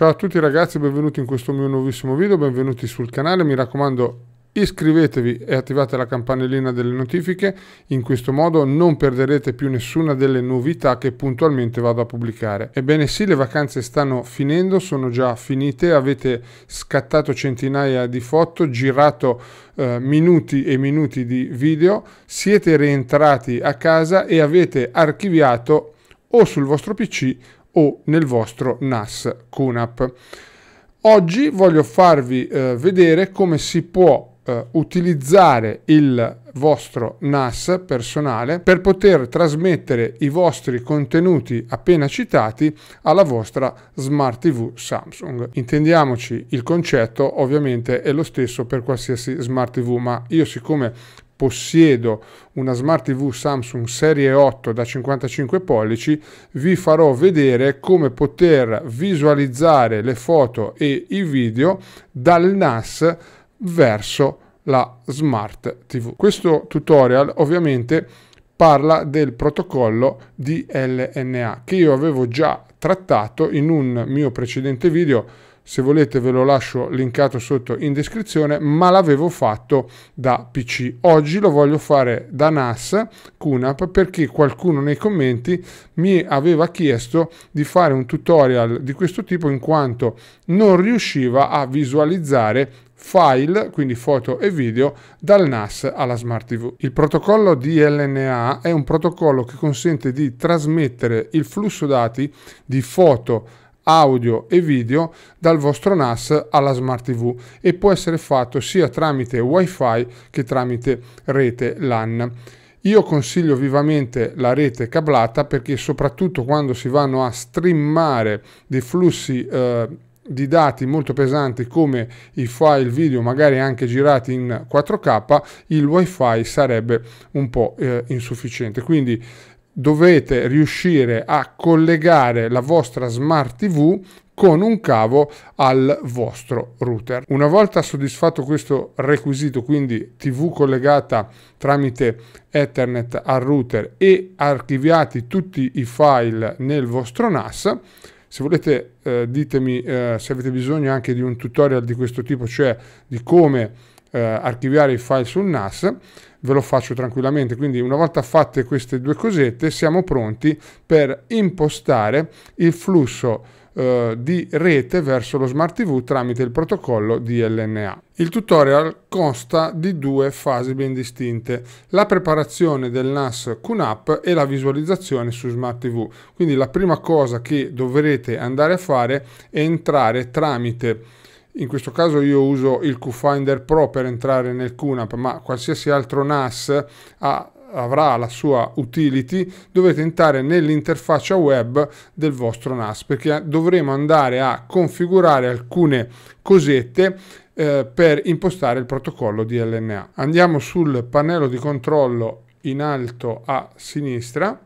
Ciao a tutti ragazzi, benvenuti in questo mio nuovissimo video, benvenuti sul canale, mi raccomando iscrivetevi e attivate la campanellina delle notifiche, in questo modo non perderete più nessuna delle novità che puntualmente vado a pubblicare. Ebbene sì, le vacanze stanno finendo, sono già finite, avete scattato centinaia di foto, girato eh, minuti e minuti di video, siete rientrati a casa e avete archiviato o sul vostro PC o nel vostro NAS QNAP. Oggi voglio farvi eh, vedere come si può eh, utilizzare il vostro NAS personale per poter trasmettere i vostri contenuti appena citati alla vostra Smart TV Samsung. Intendiamoci, il concetto ovviamente è lo stesso per qualsiasi Smart TV, ma io siccome possiedo una Smart TV Samsung Serie 8 da 55 pollici, vi farò vedere come poter visualizzare le foto e i video dal NAS verso la Smart TV. Questo tutorial ovviamente parla del protocollo di LNA che io avevo già trattato in un mio precedente video se volete ve lo lascio linkato sotto in descrizione, ma l'avevo fatto da PC. Oggi lo voglio fare da NAS QNAP perché qualcuno nei commenti mi aveva chiesto di fare un tutorial di questo tipo in quanto non riusciva a visualizzare file, quindi foto e video, dal NAS alla Smart TV. Il protocollo DLNA è un protocollo che consente di trasmettere il flusso dati di foto audio e video dal vostro NAS alla Smart TV e può essere fatto sia tramite WiFi che tramite rete LAN. Io consiglio vivamente la rete cablata perché soprattutto quando si vanno a streamare dei flussi eh, di dati molto pesanti come i file video magari anche girati in 4K il wifi sarebbe un po' eh, insufficiente quindi dovete riuscire a collegare la vostra smart TV con un cavo al vostro router. Una volta soddisfatto questo requisito, quindi TV collegata tramite Ethernet al router e archiviati tutti i file nel vostro NAS, se volete eh, ditemi eh, se avete bisogno anche di un tutorial di questo tipo, cioè di come eh, archiviare i file sul NAS, ve lo faccio tranquillamente. Quindi una volta fatte queste due cosette siamo pronti per impostare il flusso eh, di rete verso lo smart TV tramite il protocollo DLNA. Il tutorial consta di due fasi ben distinte, la preparazione del NAS QNAP e la visualizzazione su Smart TV. Quindi la prima cosa che dovrete andare a fare è entrare tramite in questo caso io uso il QFinder Pro per entrare nel QNAP, ma qualsiasi altro NAS ha avrà la sua utility dovete entrare nell'interfaccia web del vostro NAS perché dovremo andare a configurare alcune cosette eh, per impostare il protocollo di LNA. Andiamo sul pannello di controllo in alto a sinistra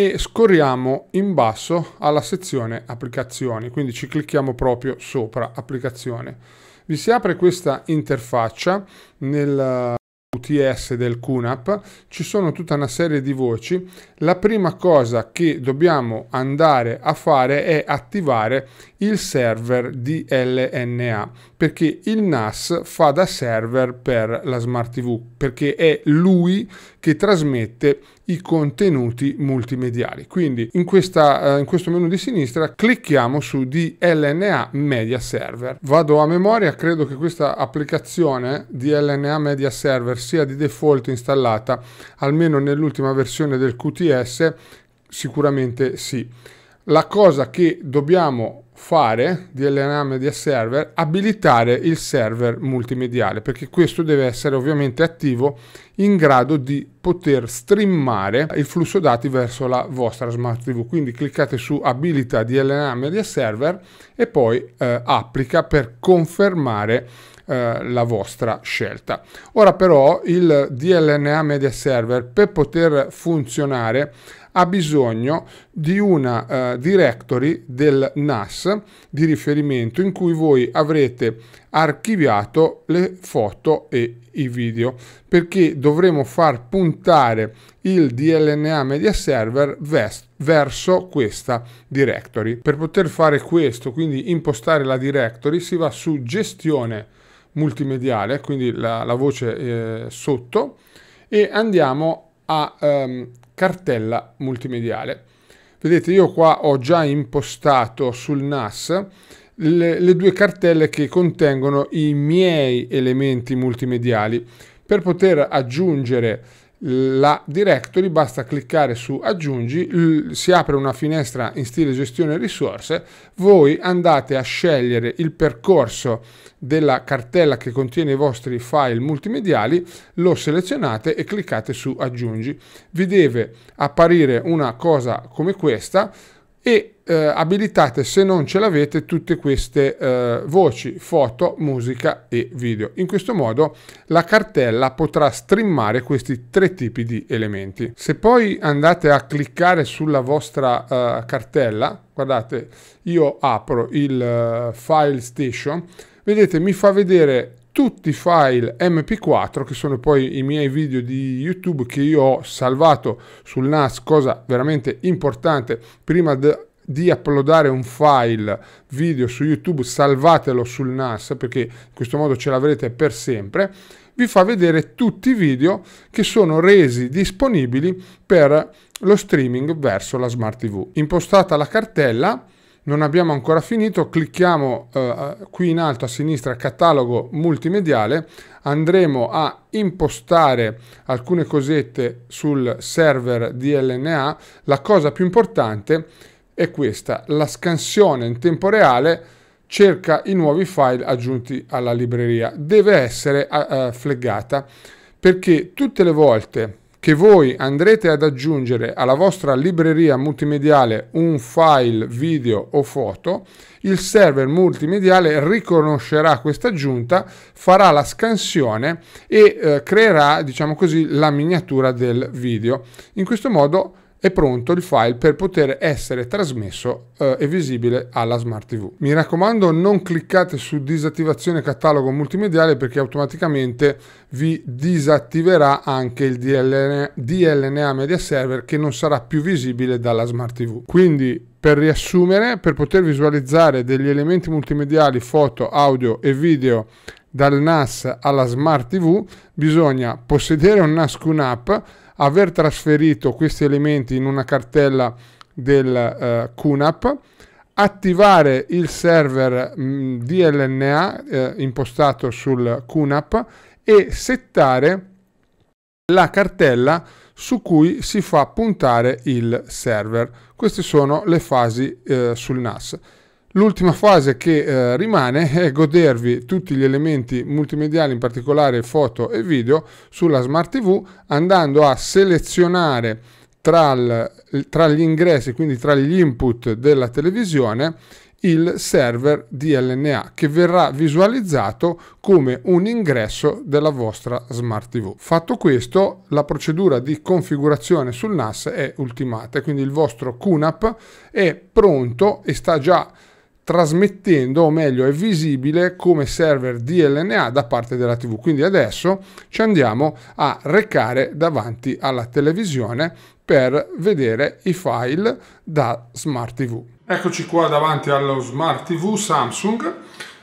e scorriamo in basso alla sezione applicazioni, quindi ci clicchiamo proprio sopra applicazione. Vi si apre questa interfaccia nel UTS del QNAP, ci sono tutta una serie di voci. La prima cosa che dobbiamo andare a fare è attivare il server di LNA, perché il NAS fa da server per la Smart TV, perché è lui che trasmette i contenuti multimediali. Quindi in, questa, eh, in questo menu di sinistra clicchiamo su DLNA Media Server. Vado a memoria, credo che questa applicazione DLNA Media Server sia di default installata almeno nell'ultima versione del QTS, sicuramente sì. La cosa che dobbiamo fare DLNAME DNS server abilitare il server multimediale perché questo deve essere ovviamente attivo in grado di poter streamare il flusso dati verso la vostra smart tv quindi cliccate su abilita DLNAME media server e poi eh, applica per confermare eh, la vostra scelta. Ora però il DLNA Media Server per poter funzionare ha bisogno di una eh, directory del NAS di riferimento in cui voi avrete archiviato le foto e i video perché dovremo far puntare il DLNA Media Server verso questa directory. Per poter fare questo, quindi impostare la directory, si va su gestione multimediale, quindi la, la voce eh, sotto, e andiamo a ehm, cartella multimediale. Vedete, io qua ho già impostato sul NAS le, le due cartelle che contengono i miei elementi multimediali. Per poter aggiungere la directory basta cliccare su aggiungi si apre una finestra in stile gestione risorse voi andate a scegliere il percorso della cartella che contiene i vostri file multimediali lo selezionate e cliccate su aggiungi vi deve apparire una cosa come questa e eh, abilitate se non ce l'avete tutte queste eh, voci, foto, musica e video. In questo modo la cartella potrà streamare questi tre tipi di elementi. Se poi andate a cliccare sulla vostra eh, cartella, guardate, io apro il eh, file station, vedete mi fa vedere tutti i file mp4 che sono poi i miei video di youtube che io ho salvato sul NAS cosa veramente importante prima de di uploadare un file video su YouTube, salvatelo sul NAS perché in questo modo ce l'avrete per sempre, vi fa vedere tutti i video che sono resi disponibili per lo streaming verso la Smart TV. Impostata la cartella, non abbiamo ancora finito, clicchiamo eh, qui in alto a sinistra catalogo multimediale, andremo a impostare alcune cosette sul server DLNA, la cosa più importante è è questa. La scansione in tempo reale cerca i nuovi file aggiunti alla libreria. Deve essere uh, fleggata perché tutte le volte che voi andrete ad aggiungere alla vostra libreria multimediale un file video o foto, il server multimediale riconoscerà questa aggiunta, farà la scansione e eh, creerà, diciamo così, la miniatura del video. In questo modo è pronto il file per poter essere trasmesso eh, e visibile alla Smart TV. Mi raccomando non cliccate su disattivazione catalogo multimediale perché automaticamente vi disattiverà anche il DLNA, DLNA Media Server che non sarà più visibile dalla Smart TV. Quindi per riassumere, per poter visualizzare degli elementi multimediali, foto, audio e video dal NAS alla Smart TV bisogna possedere un NAS QNAP aver trasferito questi elementi in una cartella del QNAP, eh, attivare il server mh, mm, DLNA eh, impostato sul QNAP e settare la cartella su cui si fa puntare il server. Queste sono le fasi eh, sul NAS. L'ultima fase che eh, rimane è godervi tutti gli elementi multimediali, in particolare foto e video, sulla Smart TV andando a selezionare tra, il, tra gli ingressi, quindi tra gli input della televisione, il server DLNA che verrà visualizzato come un ingresso della vostra Smart TV. Fatto questo, la procedura di configurazione sul NAS è ultimata, quindi il vostro QNAP è pronto e sta già trasmettendo, o meglio è visibile come server DLNA da parte della TV. Quindi adesso ci andiamo a recare davanti alla televisione per vedere i file da Smart TV. Eccoci qua davanti allo Smart TV Samsung.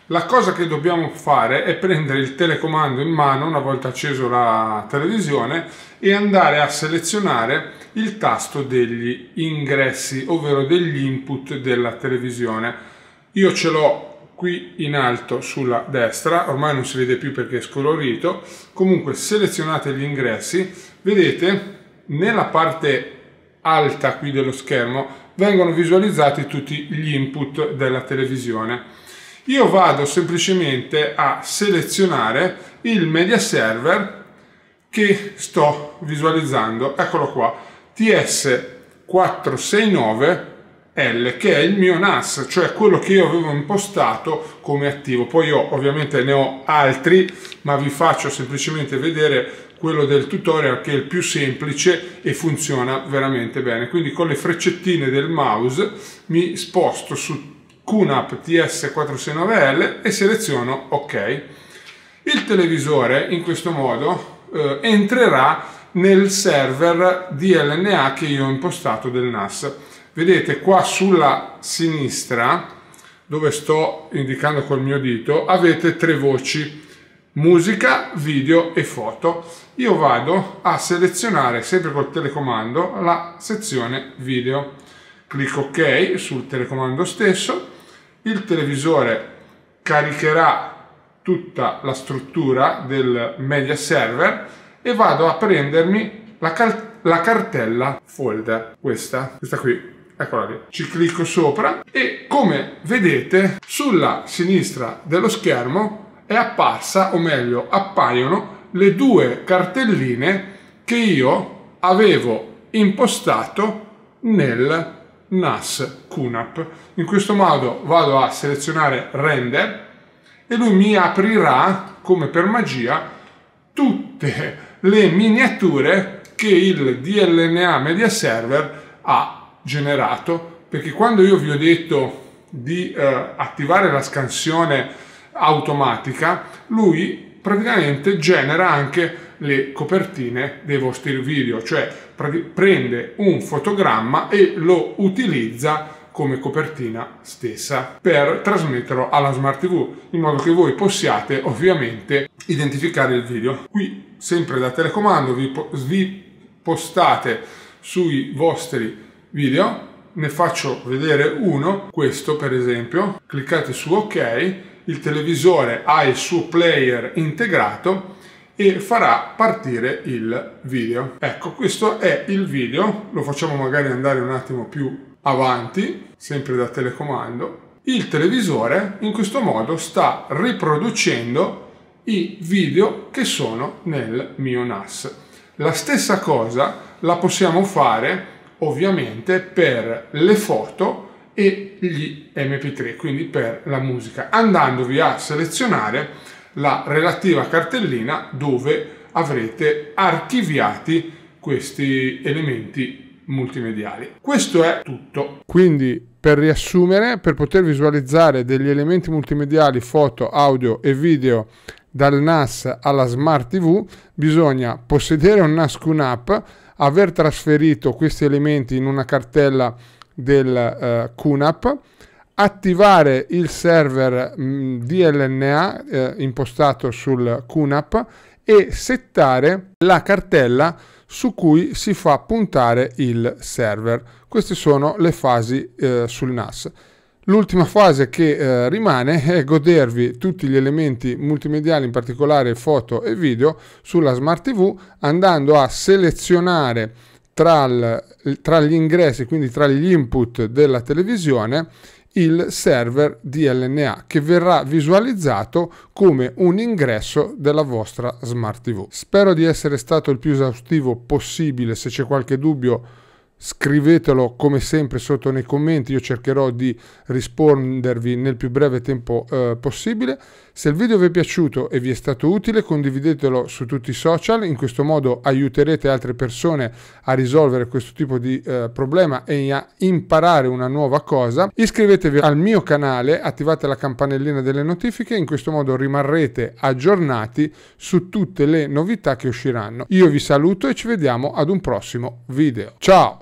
La cosa che dobbiamo fare è prendere il telecomando in mano una volta acceso la televisione e andare a selezionare il tasto degli ingressi, ovvero degli input della televisione io ce l'ho qui in alto sulla destra, ormai non si vede più perché è scolorito, comunque selezionate gli ingressi, vedete nella parte alta qui dello schermo vengono visualizzati tutti gli input della televisione. Io vado semplicemente a selezionare il media server che sto visualizzando, eccolo qua, TS469 l che è il mio NAS, cioè quello che io avevo impostato come attivo. Poi io ovviamente ne ho altri, ma vi faccio semplicemente vedere quello del tutorial che è il più semplice e funziona veramente bene. Quindi con le freccettine del mouse mi sposto su QNAP TS469L e seleziono OK. Il televisore in questo modo eh, entrerà nel server DLNA che io ho impostato del NAS vedete qua sulla sinistra dove sto indicando col mio dito avete tre voci musica video e foto io vado a selezionare sempre col telecomando la sezione video clicco ok sul telecomando stesso il televisore caricherà tutta la struttura del media server e vado a prendermi la, la cartella folder questa questa qui eccola lì. Ci clicco sopra e come vedete sulla sinistra dello schermo è apparsa, o meglio appaiono, le due cartelline che io avevo impostato nel NAS QNAP. In questo modo vado a selezionare render e lui mi aprirà, come per magia, tutte le miniature che il DLNA Media Server ha generato perché quando io vi ho detto di eh, attivare la scansione automatica lui praticamente genera anche le copertine dei vostri video cioè prende un fotogramma e lo utilizza come copertina stessa per trasmetterlo alla smart tv in modo che voi possiate ovviamente identificare il video qui sempre da telecomando vi, vi postate sui vostri video, ne faccio vedere uno, questo per esempio, cliccate su ok, il televisore ha il suo player integrato e farà partire il video. Ecco, questo è il video, lo facciamo magari andare un attimo più avanti, sempre da telecomando. Il televisore in questo modo sta riproducendo i video che sono nel mio NAS. La stessa cosa la possiamo fare ovviamente per le foto e gli mp3 quindi per la musica andandovi a selezionare la relativa cartellina dove avrete archiviati questi elementi multimediali questo è tutto quindi per riassumere per poter visualizzare degli elementi multimediali foto audio e video dal NAS alla Smart TV bisogna possedere un NAS QNAP aver trasferito questi elementi in una cartella del uh, eh, QNAP, attivare il server mh, mm, DLNA eh, impostato sul QNAP e settare la cartella su cui si fa puntare il server. Queste sono le fasi eh, sul NAS. L'ultima fase che eh, rimane è godervi tutti gli elementi multimediali, in particolare foto e video, sulla Smart TV andando a selezionare tra, il, tra gli ingressi, quindi tra gli input della televisione, il server DLNA che verrà visualizzato come un ingresso della vostra Smart TV. Spero di essere stato il più esaustivo possibile, se c'è qualche dubbio scrivetelo come sempre sotto nei commenti, io cercherò di rispondervi nel più breve tempo eh, possibile. Se il video vi è piaciuto e vi è stato utile condividetelo su tutti i social, in questo modo aiuterete altre persone a risolvere questo tipo di eh, problema e a imparare una nuova cosa. Iscrivetevi al mio canale, attivate la campanellina delle notifiche, in questo modo rimarrete aggiornati su tutte le novità che usciranno. Io vi saluto e ci vediamo ad un prossimo video. Ciao!